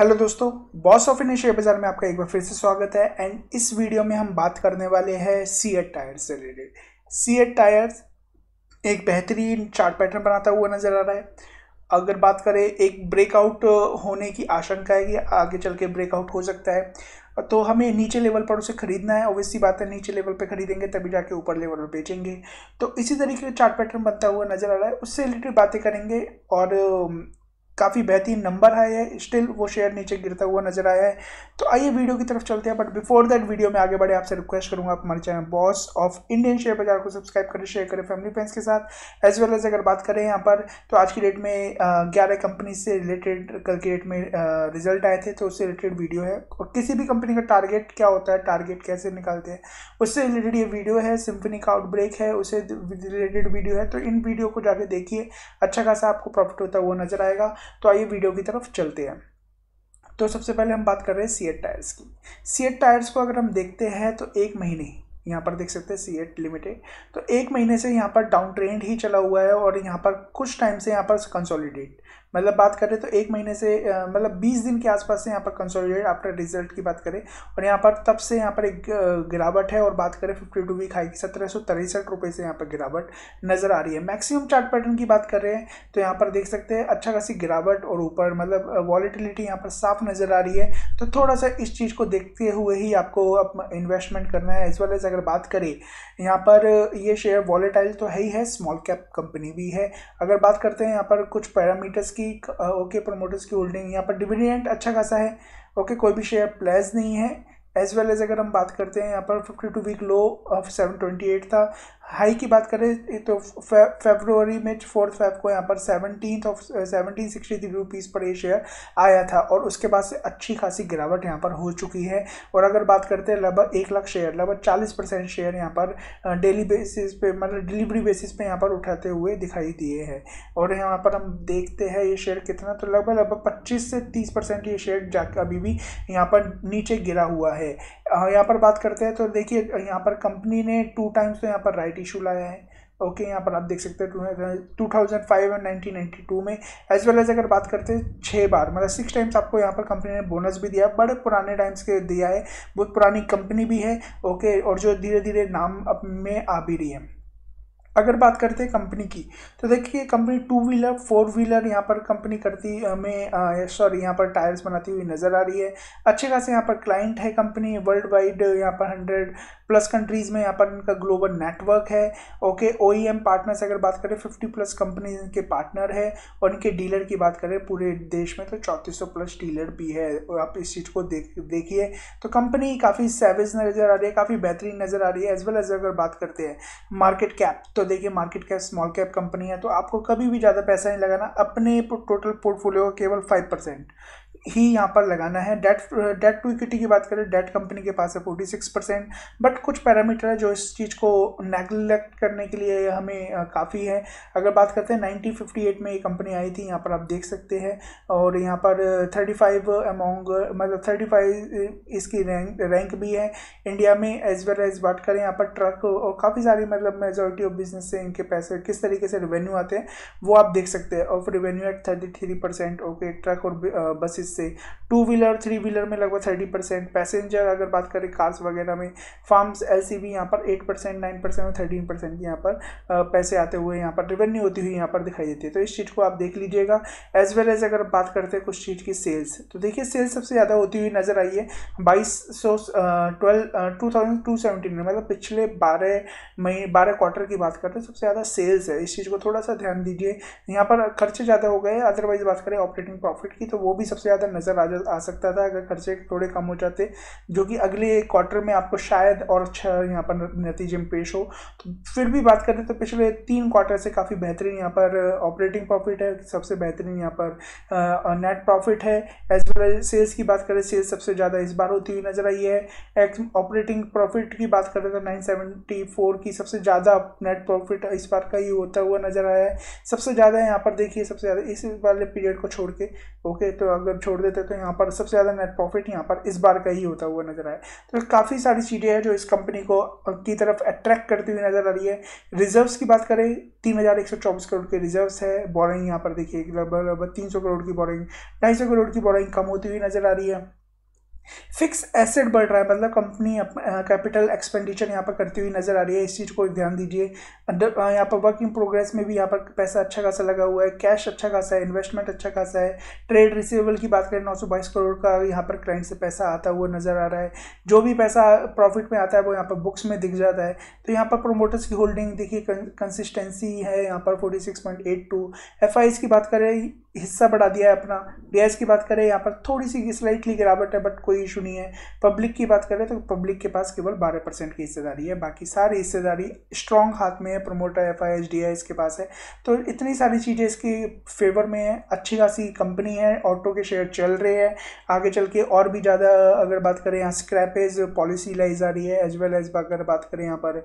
Hello दोस्तों boss of India share बाजार में आपका एक बार फिर से स्वागत है एंड इस वीडियो में हम बात करने वाले हैं सी एड टायर्स से रिलेटेड सी एड टायर्स एक बेहतरीन चार्ट पैटर्न बनाता हुआ नजर आ रहा है अगर बात करें एक ब्रेकआउट होने की आशंका है कि आगे चल के ब्रेकआउट हो सकता है तो हमें नीचे लेवल पर उसे खरीदना है ओबियसली बात है नीचे लेवल पर खरीदेंगे तभी जाके ऊपर लेवल पर बेचेंगे तो इसी तरीके का चार्ट पैटर्न बनता हुआ नजर आ रहा है उससे रिलेटेड बातें करेंगे और काफ़ी बेहतरीन नंबर आए हैं स्टिल वो शेयर नीचे गिरता हुआ नजर आया है तो आइए वीडियो की तरफ चलते हैं बट बिफोर दैट वीडियो में आगे बढ़े आपसे रिक्वेस्ट करूंगा आप हमारे channel boss of Indian share बाजार को सब्सक्राइब करें शेयर करें फैमिली फ्रेंड्स के साथ एज वेल एज अगर बात करें यहाँ पर तो आज की डेट में ग्यारह कंपनी से रिलेटेड कल के डेट में रिजल्ट आए थे तो उससे रिलेटेड वीडियो है और किसी भी कंपनी का टारगेट क्या होता है टारगेट कैसे निकालते हैं उससे रिलेटेड ये वीडियो है सिम्फनी का आउटब्रेक है उससे रिलेटेड वीडियो है तो इन वीडियो को जाके देखिए अच्छा खासा आपको प्रॉफिट होता हुआ नजर आएगा तो आइए वीडियो की तरफ चलते हैं तो सबसे पहले हम बात कर रहे हैं सी टायर्स की सी टायर्स को अगर हम देखते हैं तो एक महीने यहाँ पर देख सकते हैं सी एट लिमिटेड तो एक महीने से यहाँ पर डाउन ट्रेंड ही चला हुआ है और यहाँ पर कुछ टाइम से यहाँ पर कंसोलिडेट मतलब बात करें तो एक महीने से मतलब बीस दिन के आसपास से यहाँ पर कंसोलिडेट आफ्टर रिजल्ट की बात करें और यहाँ पर तब से यहाँ पर एक गिरावट है और बात करें फिफ्टी टू वीक हाई की सत्रह सौ तिरसठ रुपये से यहाँ पर गिरावट नज़र आ रही है मैक्सिमम चार्ट पैटर्न की बात कर रहे हैं तो यहाँ पर देख सकते हैं अच्छा खासी गिरावट और ऊपर मतलब वॉलीटिलिटी यहाँ पर साफ नज़र आ रही है तो थोड़ा सा इस चीज़ को देखते हुए ही आपको इन्वेस्टमेंट करना है एज वेल एज अगर बात करें यहाँ पर ये शेयर वॉलेटाइल तो है ही है स्मॉल कैप कंपनी भी है अगर बात करते हैं यहाँ पर कुछ पैरामीटर्स की की ओके प्रमोटर्स की होल्डिंग यहाँ पर डिविडेंट अच्छा खासा है ओके कोई भी शेयर प्लेस नहीं है एज वेल एज़ अगर हम बात करते हैं यहाँ पर fifty two week low of seven twenty eight था हाई की बात करें तो फेबरवरी में फोर्थ फेब को यहाँ पर seventeen of seventeen sixty three rupees पर ये शेयर आया था और उसके बाद से अच्छी खासी गिरावट यहाँ पर हो चुकी है और अगर बात करते हैं लगभग एक लाख शेयर लगभग चालीस परसेंट शेयर यहाँ पर डेली uh, बेसिस पे मतलब डिलीवरी बेसिस पे यहाँ पर उठाते हुए दिखाई दिए हैं और यहाँ पर हम देखते हैं ये शेयर कितना तो लगभग लगभग पच्चीस से तीस परसेंट ये शेयर जाकर अभी भी यहाँ पर नीचे गिरा हुआ है है यहाँ पर बात करते हैं तो देखिए यहाँ पर कंपनी ने टू टाइम्स तो यहाँ पर राइट इशू लाया है ओके यहाँ पर आप देख सकते हैं two thousand five and nineteen ninety two में एज वेल एज अगर बात करते हैं छः बार मतलब सिक्स टाइम्स आपको यहाँ पर कंपनी ने बोनस भी दिया बड़े पुराने टाइम्स के दिया है बहुत पुरानी कंपनी भी है ओके और जो धीरे धीरे नाम अप में आ भी रही है अगर बात करते हैं कंपनी की तो देखिए company two wheeler four wheeler यहाँ पर कंपनी करती हमें सॉरी यहाँ पर टायर्स बनाती हुई नज़र आ रही है अच्छे खासे यहाँ पर क्लाइंट है कंपनी वर्ल्ड वाइड यहाँ पर हंड्रेड प्लस कंट्रीज़ में यहाँ पर इनका ग्लोबल नेटवर्क है ओके ओ पार्टनर्स अगर बात करें फिफ्टी प्लस कंपनी इनके पार्टनर है और इनके डीलर की बात करें पूरे देश में तो चौंतीस प्लस डीलर भी है और आप इस चीज़ को देख देखिए तो कंपनी काफ़ी सेविज नज़र आ रही है काफ़ी बेहतरीन नज़र आ रही है एज वेल एज अगर बात करते हैं मार्केट कैप तो देखिए market cap small cap company है तो आपको कभी भी ज़्यादा पैसा नहीं लगाना अपने टोटल पोर्टफोलियो का केवल फाइव परसेंट ही यहाँ पर लगाना है डेट डेट टू इक्विटी की बात करें डेट कंपनी के पास है फोर्टी सिक्स परसेंट बट कुछ पैरामीटर है जो इस चीज़ को नेगलेक्ट करने के लिए हमें काफ़ी है अगर बात करते हैं नाइनटीन फिफ्टी एट में ये कंपनी आई थी यहाँ पर आप देख सकते हैं और यहाँ पर थर्टी फाइव अमोंग मतलब थर्टी फाइव इसकी रैंक रैंक भी है इंडिया में एज वेल एज बात करें यहाँ पर ट्रक और काफ़ी सारी मतलब मेजोरिटी ऑफ बिजनेस से इनके पैसे किस तरीके से रिवेन्यू आते हैं वो आप देख सकते हैं और revenue at thirty three percent okay truck और बसेस जिससे टू व्हीलर थ्री व्हीलर में लगभग थर्टी परसेंट पैसेंजर अगर बात करें कार्स वगैरह में फार्म्स एल सी बी यहाँ पर एट परसेंट नाइन परसेंट और थर्टीन परसेंट की यहाँ पर पैसे आते हुए यहाँ पर रिवेन्यू होती हुई यहाँ पर दिखाई देती है तो इस चीज़ को आप देख लीजिएगा एज वेल एज अगर बात करते हैं कुछ चीज़ की सेल्स तो देखिए सेल्स सबसे ज़्यादा होती हुई नज़र आई है बाईस सौ twelve two thousand to seventeen में मतलब पिछले बारह मई बारह क्वार्टर की बात करते हैं सबसे ज़्यादा सेल्स है इस चीज़ को थोड़ा सा ध्यान दीजिए यहाँ पर खर्चे ज़्यादा हो गए अदरवाइज बात करें ऑपरेटिंग प्रॉफिट की तो वो भी सबसे ज़्यादा ज़्यादा नज़र आ जा आ सकता था अगर खर्चे थोड़े कम हो जाते जो कि अगले एक क्वार्टर में आपको शायद और अच्छा यहाँ पर नतीजे में पेश हो तो फिर भी बात करें तो पिछले तीन क्वार्टर से काफ़ी बेहतरीन यहाँ पर ऑपरेटिंग प्रॉफिट है सबसे बेहतरीन यहाँ पर नेट प्रॉफिट है एज वेल एज सेल्स की बात करें सेल्स सबसे ज़्यादा इस बार होती हुई नज़र आई है एक्स ऑपरेटिंग प्रॉफिट की बात करें तो नाइन सेवेंटी फोर की सबसे ज़्यादा नेट प्रॉफिट इस बार का ही होता हुआ नज़र आया है सबसे ज़्यादा यहाँ पर देखिए सबसे ज़्यादा इस वाले पीरियड को छोड़ के ओके तो अगर छोड़ देते तो यहाँ पर सबसे ज़्यादा नेट प्रॉफिट यहाँ पर इस बार का ही होता हुआ नजर आया तो काफ़ी सारी चीज़ें हैं जो इस कंपनी को की तरफ अट्रैक्ट करती हुई नज़र आ रही है रिजर्व्स की बात करें तीन हज़ार एक सौ चौबीस करोड़ के रिजर्व्स है बोरिंग यहाँ पर देखिए लगभग लगभग तीन सौ करोड़ की बोरिंग ढाई सौ करोड़ की बोरिंग कम होती हुई नज़र आ रही है फिक्स एसेट बढ़ रहा है मतलब कंपनी कैपिटल एक्सपेंडिचर यहाँ पर करती हुई नज़र आ रही है इस चीज़ को ध्यान दीजिए यहाँ पर वर्किंग प्रोग्रेस में भी यहाँ पर पैसा अच्छा खासा लगा हुआ है कैश अच्छा खासा है इन्वेस्टमेंट अच्छा खासा है ट्रेड रिसिवेबल की बात करें नौ करोड़ का यहाँ पर क्लाइंट से पैसा आता हुआ नज़र आ रहा है जो भी पैसा प्रॉफिट में आता है वो यहाँ पर बुक्स में दिख जाता है तो यहाँ पर प्रोमोटर्स की होल्डिंग देखिए कंसिस्टेंसी है यहाँ पर forty six point eight two F की बात करें हिस्सा बढ़ा दिया है अपना रियाज की बात करें यहाँ पर थोड़ी सी स्लाइटली गिरावट है बट कोई इशू नहीं है पब्लिक की बात करें तो पब्लिक के पास केवल बारह परसेंट की हिस्सेदारी है बाकी सारी हिस्सेदारी स्ट्रॉन्ग हाथ में है promoter F I H D I इसके पास है तो इतनी सारी चीज़ें इसके फेवर में है अच्छी खासी कंपनी है ऑटो के शेयर चल रहे हैं आगे चल के और भी ज़्यादा अगर बात करें यहाँ स्क्रैपेज पॉलिसी लाई जा रही है एज वेल एज अगर बात करें यहाँ पर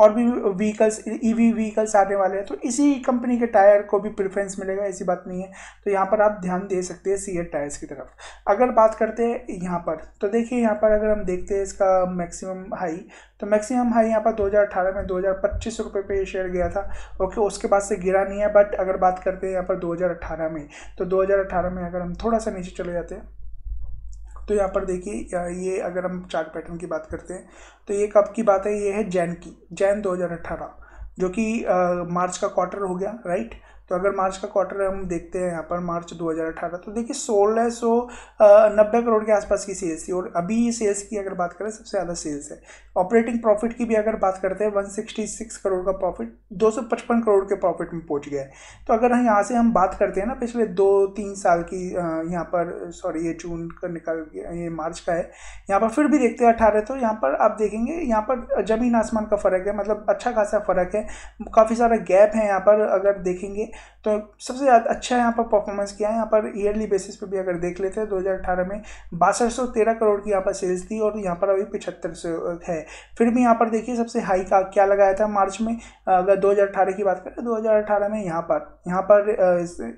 और भी व्हीकल्स ईवी व्हीकल्स आने वाले हैं तो इसी कंपनी के टायर को भी प्रेफरेंस मिलेगा ऐसी बात नहीं है तो यहाँ पर आप ध्यान दे सकते हैं सीएट टायर्स की तरफ अगर बात करते हैं यहाँ पर तो देखिए यहाँ पर अगर हम देखते हैं इसका मैक्सिमम हाई तो मैक्सिमम हाई यहाँ पर 2018 में दो हज़ार रुपये पे शेयर गया था ओके उसके बाद से गिरा नहीं है बट अगर बात करते हैं यहाँ पर 2018 में तो 2018 में अगर हम थोड़ा सा नीचे चले जाते हैं तो यहाँ पर देखिए ये अगर हम चार्ट पैटर्न की बात करते हैं तो ये कब की बात है ये है जैन की जैन 2018 जो कि मार्च का क्वार्टर हो गया राइट तो अगर मार्च का क्वार्टर हम देखते हैं यहाँ पर मार्च 2018 तो देखिए सोलह सौ नब्बे करोड़ के आसपास की सेल्स थी और अभी सेल्स की अगर बात करें सबसे ज़्यादा सेल्स है ऑपरेटिंग प्रॉफिट की भी अगर बात करते हैं 166 करोड़ का प्रॉफिट 255 करोड़ के प्रॉफिट में पहुँच गया है तो अगर यहाँ से हम बात करते हैं ना पिछले दो तीन साल की यहाँ पर सॉरी ये जून का निकल ये मार्च का है यहाँ पर फिर भी देखते हैं अठारह तो यहाँ पर आप देखेंगे यहाँ पर ज़मीन आसमान का फ़र्क है मतलब अच्छा खासा फ़र्क है काफ़ी सारा गैप है यहाँ पर अगर देखेंगे तो सबसे ज़्यादा अच्छा यहाँ पर परफॉर्मेंस किया है यहाँ पर ईयरली बेसिस पे भी अगर देख लेते हैं 2018 में बासठ सौ तेरह करोड़ की यहाँ पर सेल्स थी और यहाँ पर अभी पिछहत्तर सौ है फिर भी यहाँ पर देखिए सबसे हाई का क्या लगाया था मार्च में अगर 2018 की बात करें 2018 में यहाँ पर यहाँ पर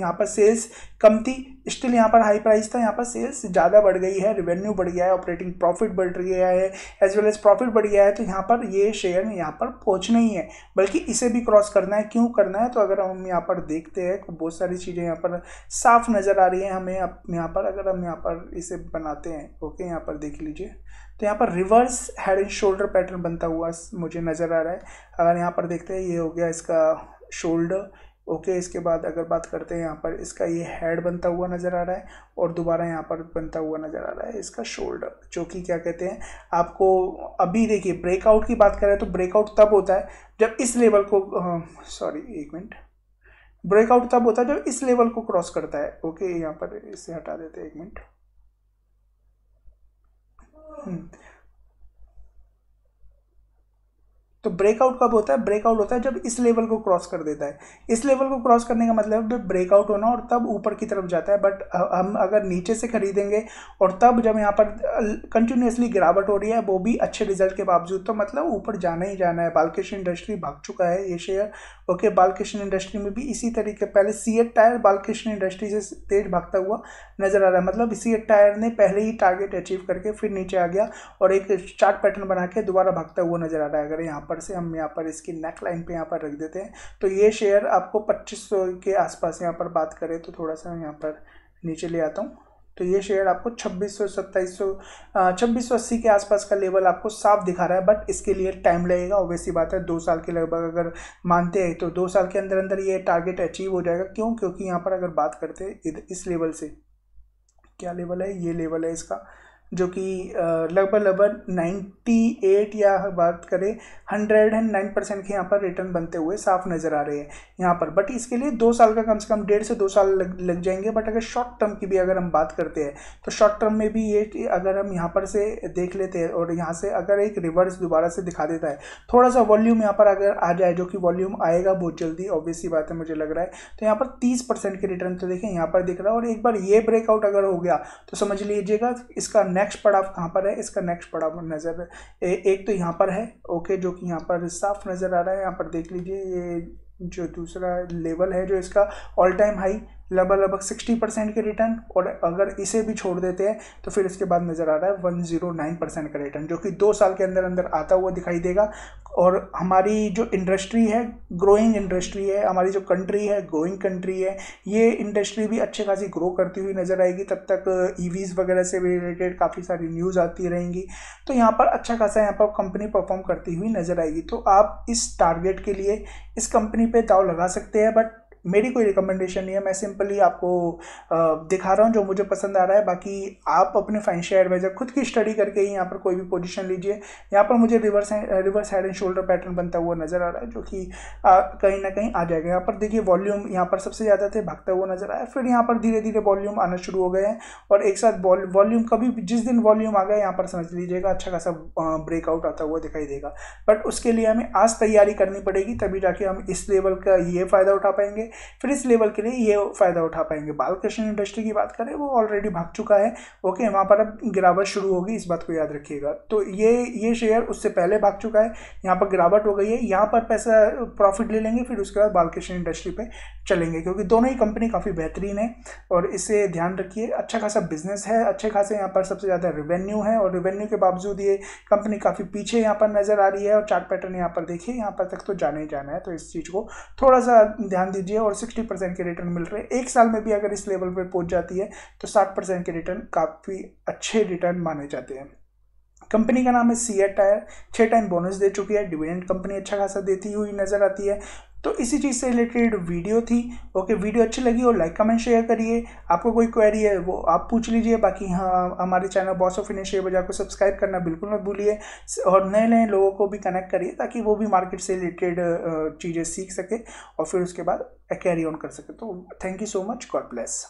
यहाँ पर सेल्स कम थी स्टिल यहाँ पर हाई प्राइस था यहाँ पर सेल्स ज़्यादा बढ़ गई है रेवेन्यू बढ़ गया है ऑपरेटिंग प्रॉफिट बढ़ गया है एज वेल एज प्रॉफिट बढ़ गया है तो यहाँ पर ये शेयर यहाँ पर पहुँचना ही है बल्कि इसे भी क्रॉस करना है क्यों करना है तो अगर हम यहाँ पर देखते हैं तो बहुत सारी चीज़ें यहाँ पर साफ नज़र आ रही है हमें अब यहाँ पर अगर हम यहाँ पर इसे बनाते हैं ओके यहाँ पर देख लीजिए तो यहाँ पर reverse head and shoulder pattern बनता हुआ मुझे नज़र आ रहा है अगर यहाँ पर देखते हैं ये हो गया इसका शोल्डर ओके okay, इसके बाद अगर बात करते हैं यहाँ पर इसका ये हेड बनता हुआ नज़र आ रहा है और दोबारा यहाँ पर बनता हुआ नज़र आ रहा है इसका शोल्डर जो कि क्या कहते हैं आपको अभी देखिए ब्रेकआउट की बात करें तो ब्रेकआउट तब होता है जब इस लेवल को सॉरी एक मिनट ब्रेकआउट तब होता है जब इस लेवल को क्रॉस करता है ओके यहाँ पर इसे हटा देते हैं एक मिनट हम्म। ब्रेकआउट कब होता है ब्रेकआउट होता है जब इस लेवल को क्रॉस कर देता है इस लेवल को क्रॉस करने का मतलब ब्रेकआउट होना और तब ऊपर की तरफ जाता है बट हम अगर नीचे से खरीदेंगे और तब जब यहाँ पर कंटिन्यूसली गिरावट हो रही है वो भी अच्छे रिजल्ट के बावजूद तो मतलब ऊपर जाना ही जाना है बालकृष्ण इंडस्ट्री भाग चुका है ये शेयर ओके बालकृष्ण इंडस्ट्री में भी इसी तरीके पहले सीएट टायर बालकृष्ण इंडस्ट्री से तेज भागता हुआ नजर आ रहा है मतलब सीएट टायर ने पहले ही टारगेट अचीव करके फिर नीचे आ गया और एक चार्ट पैटर्न बना के दोबारा भागता हुआ नजर आ रहा है अगर यहाँ पर से हम यहाँ पर इसकी नेक लाइन पे यहाँ पर रख देते हैं तो ये शेयर आपको पच्चीस सौ के आसपास यहाँ पर बात करें तो थोड़ा सा यहाँ पर नीचे ले आता हूँ तो ये शेयर आपको 2600 सौ अस्सी के आसपास का लेवल आपको साफ दिखा रहा है बट इसके लिए टाइम लगेगा ऑब्वियसली बात है दो साल के लगभग अगर मानते हैं तो दो साल के अंदर अंदर ये टारगेट अचीव हो जाएगा क्यों क्योंकि यहाँ पर अगर बात करते हैं इस लेवल से क्या लेवल है ये लेवल है इसका जो कि लगभग लगभग 98 या बात करें 109 परसेंट के यहाँ पर रिटर्न बनते हुए साफ नज़र आ रहे हैं यहाँ पर बट इसके लिए दो साल का कम से कम डेढ़ से दो साल लग, लग जाएंगे बट अगर शॉर्ट टर्म की भी अगर हम बात करते हैं तो शॉर्ट टर्म में भी ये अगर हम यहाँ पर से देख लेते हैं और यहाँ से अगर एक रिवर्स दोबारा से दिखा देता है थोड़ा सा वॉल्यूम यहाँ पर अगर आ जाए जो कि वॉल्यूम आएगा बहुत जल्दी ऑब्वियसली बात है मुझे लग रहा है तो यहाँ पर तीस परसेंट के रिटर्न तो देखें यहाँ पर दिख रहा है और एक बार ये ब्रेकआउट अगर हो गया तो समझ लीजिएगा इसका नेक्स्ट नेक्स्ट पड़ाव कहाँ पर है इसका नेक्स्ट पड़ाव नज़र एक तो यहाँ पर है ओके जो कि यहाँ पर साफ नज़र आ रहा है यहाँ पर देख लीजिए ये जो दूसरा लेवल है जो इसका ऑल टाइम हाई लगभग लगभग सिक्सटी परसेंट के रिटर्न और अगर इसे भी छोड़ देते हैं तो फिर इसके बाद नज़र आ रहा है वन जीरो नाइन परसेंट का रिटर्न जो कि दो साल के अंदर अंदर आता हुआ दिखाई देगा और हमारी जो इंडस्ट्री है ग्रोइंग इंडस्ट्री है हमारी जो कंट्री है ग्रोइंग कंट्री है ये इंडस्ट्री भी अच्छे खासी ग्रो करती हुई नज़र आएगी तब तक ईवीज़ uh, e वगैरह से भी रिलेटेड काफ़ी सारी न्यूज़ आती रहेंगी तो यहाँ पर अच्छा खासा यहाँ पर कंपनी परफॉर्म करती हुई नज़र आएगी तो आप इस टारगेट के लिए इस कंपनी पे दाव लगा सकते हैं बट मेरी कोई रिकमेंडेशन नहीं है मैं सिंपली आपको दिखा रहा हूँ जो मुझे पसंद आ रहा है बाकी आप अपने फाइनेंशियल एडवाइज़र खुद की स्टडी करके ही यहाँ पर कोई भी पोजीशन लीजिए यहाँ पर मुझे reverse reverse head and shoulder pattern बनता हुआ नज़र आ रहा है जो कि कहीं ना कहीं आ जाएगा यहाँ पर देखिए वॉल्यूम यहाँ पर सबसे ज़्यादा थे भागता हुआ नज़र आया फिर यहाँ पर धीरे धीरे वॉल्यूम आना शुरू हो गए हैं और एक साथ वॉल्यूम कभी जिस दिन वॉल्यूम आ गया यहाँ पर समझ लीजिएगा अच्छा खासा ब्रेकआउट आता हुआ दिखाई देगा बट उसके लिए हमें आज तैयारी करनी पड़ेगी तभी जाके हम इस लेवल का ये फ़ायदा उठा पाएंगे फिर इस लेवल के लिए ये फ़ायदा उठा पाएंगे बालकृष्ण इंडस्ट्री की बात करें वो ऑलरेडी भाग चुका है ओके वहाँ पर अब गिरावट शुरू होगी इस बात को याद रखिएगा तो ये ये शेयर उससे पहले भाग चुका है यहाँ पर गिरावट हो गई है यहाँ पर पैसा प्रॉफिट ले लेंगे फिर उसके बाद बालकृष्ण इंडस्ट्री पर चलेंगे क्योंकि दोनों ही कंपनी काफ़ी बेहतरीन है और इसे ध्यान रखिए अच्छा खासा बिजनेस है अच्छे खासे यहाँ पर सबसे ज़्यादा रिवेन्यू है और रेवेन्यू के बावजूद ये कंपनी काफ़ी पीछे यहाँ पर नज़र आ रही है और चार्ट पैटर्न यहाँ पर देखिए यहाँ पर तक तो जाना ही जाना है तो इस चीज़ को थोड़ा सा ध्यान दीजिए और सिक्सटी परसेंट के रिटर्न मिल रहे हैं एक साल में भी अगर इस लेवल पर पहुँच जाती है तो साठ परसेंट के रिटर्न काफ़ी अच्छे रिटर्न माने जाते हैं कंपनी का नाम है सी एट टायर छः टाइम बोनस दे चुकी है डिविडेंड कंपनी अच्छा खासा देती हुई नज़र आती है तो इसी चीज़ से रिलेटेड वीडियो थी ओके वीडियो अच्छी लगी हो लाइक कमेंट शेयर करिए आपको कोई क्वेरी है वो आप पूछ लीजिए बाकी हाँ हमारे channel boss of Indian share बाजार को सब्सक्राइब करना बिल्कुल मत भूलिए और नए नए लोगों को भी कनेक्ट करिए ताकि वो भी मार्केट से रिलेटेड चीज़ें सीख सके और फिर उसके बाद कैरी ऑन कर सके तो thank you so much God bless